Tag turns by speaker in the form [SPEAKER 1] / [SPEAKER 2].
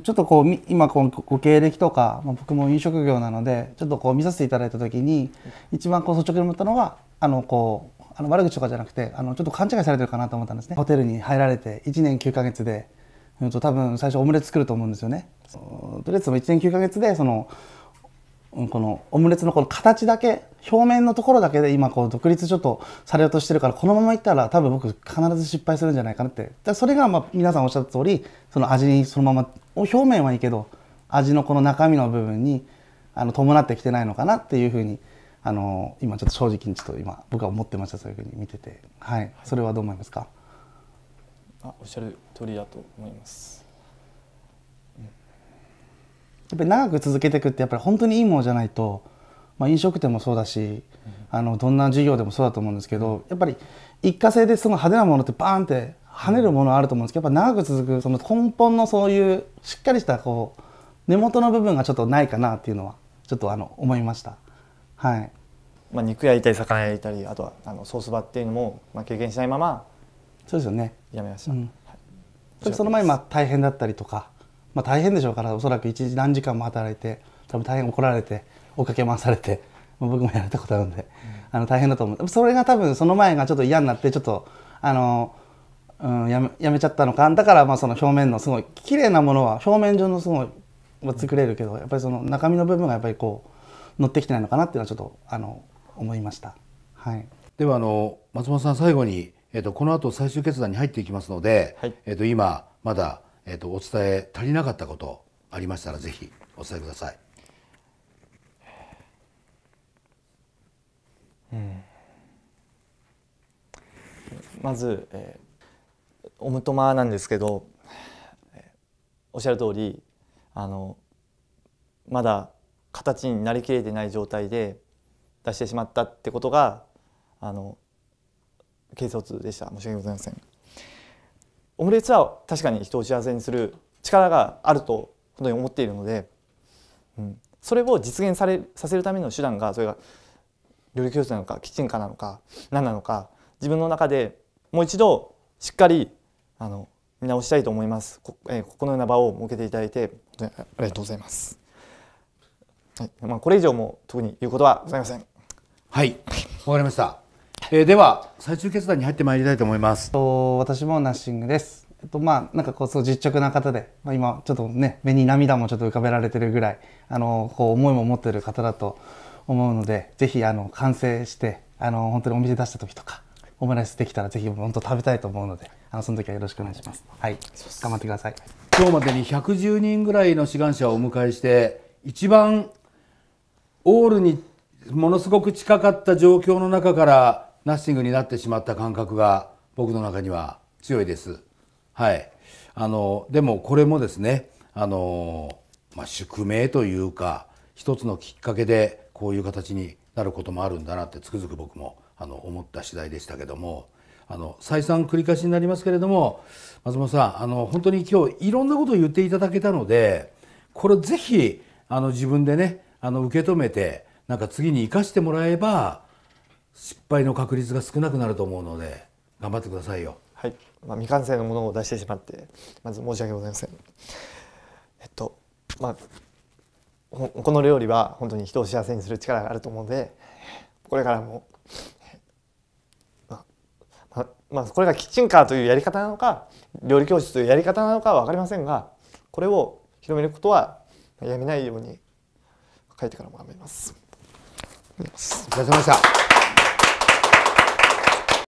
[SPEAKER 1] ちょっとこう今こうご経歴とか、まあ、僕も飲食業なのでちょっとこう見させていただいた時に一番こう率直に思ったのはあのこうあの悪口とかじゃなくてあのちょっと勘違いされてるかなと思ったんですねホテルに入られて1年9ヶ月で、うん、と多分最初オムレツ作ると思うんですよねとりあえずその1年9ヶ月でそのこのオムレツのこの形だけ表面のところだけで今こう独立ちょっとされようとしてるからこのままいったら多分僕必ず失敗するんじゃないかなってそれがまあ皆さんおっしゃった通りその味にそのまま表面はいいけど味のこの中身の部分にあの伴ってきてないのかなっていうふうにあの今ちょっと正直にちょっと今僕は思ってましたそういうふうに見てて、はい、はい、それはどう思いますか
[SPEAKER 2] あおっしゃる通りだと思います。
[SPEAKER 1] やっぱり長く続けていくってやっぱり本当にいいものじゃないと、まあ、飲食店もそうだしあのどんな事業でもそうだと思うんですけどやっぱり一過性ですごい派手なものってバーンって跳ねるものあると思うんですけどやっぱ長く続くその根本のそういうしっかりしたこう根元の部分がちょっとないかなっていうのはちょっとあの思いました。はいまあ、肉焼いたり魚焼いたりあとはあのソースバっていうのも、まあ、経験しないままそうですよねやめました、うん、はい、その前まあ大変だったりとかまあ、大変でしょうからおそらく一時何時間も働いて多分大変怒られて追っかけ回されて僕もやられたことあるんで、うん、あの大変だと思うそれが多分その前がちょっと嫌になってちょっとあの、うん、やめやめちゃったのかだからまあその表面のすごい綺麗なものは表面上のすごい作れるけどやっぱりその中身の部分がやっぱりこう乗ってきてないのかなっていうの
[SPEAKER 3] はちょっとあの
[SPEAKER 1] 思いました。はい、
[SPEAKER 3] ではあの松本さん最後に、えっとこの後最終決断に入っていきますので、はい、えっと今まだえっと、お伝え足りなかったことありましたらぜひお伝えください。
[SPEAKER 2] うん、まず、えー、おむとまなんですけど、えー、おっしゃる通りあのまだ形になりきれてない状態で出してしまったってことがあの軽率でした申し訳ございません。オムレツは確かに人を幸せにする力があると本当に思っているので、うん、それを実現されさせるための手段がそれが料理教室なのかキッチンカーなのか何なのか自分の中でもう一度しっかりあの見直したいと思いますこ,、えー、このような場を設けていただいてありがとうございます、はいまあ、これ以上も特に言うことはございません
[SPEAKER 1] はいわかりましたえー、では最終決断に入ってまいりたいと思います。と私もナッシングです。えっとまあなんかこうそう実直な方で、まあ、今ちょっとね目に涙もちょっと浮かべられてるぐらいあのこう思いも持ってる方だと思うのでぜひあの完成してあの本当にお店出した時とかオムライスできたらぜひ本当
[SPEAKER 3] 食べたいと思うのであのその時はよろしくお願いします。はい頑張ってください。今日までに110人ぐらいの志願者をお迎えして一番オールにものすごく近かった状況の中からナッシングになってしまった感覚が僕の中には強いです。はい、あのでもこれもですねあの、まあ、宿命というか一つのきっかけでこういう形になることもあるんだなってつくづく僕もあの思った次第でしたけどもあの再三繰り返しになりますけれども松本さんあの本当に今日いろんなことを言っていただけたのでこれぜひあの自分でねあの受け止めてなんか次に生かしてもらえば失敗の確率が少なくなると思うので頑張ってく
[SPEAKER 2] ださいよはい、まあ、未完成のものを出してしまってまず申し訳ございませんえっとまあこの料理は本当に人を幸せにする力があると思うのでこれからもまあ、まあ、これがキッチンカーというやり方なのか料理教室というやり方なのかは分かりませんがこれを広めることはやめないように書いてからも頑張ります。お疲れ様でした。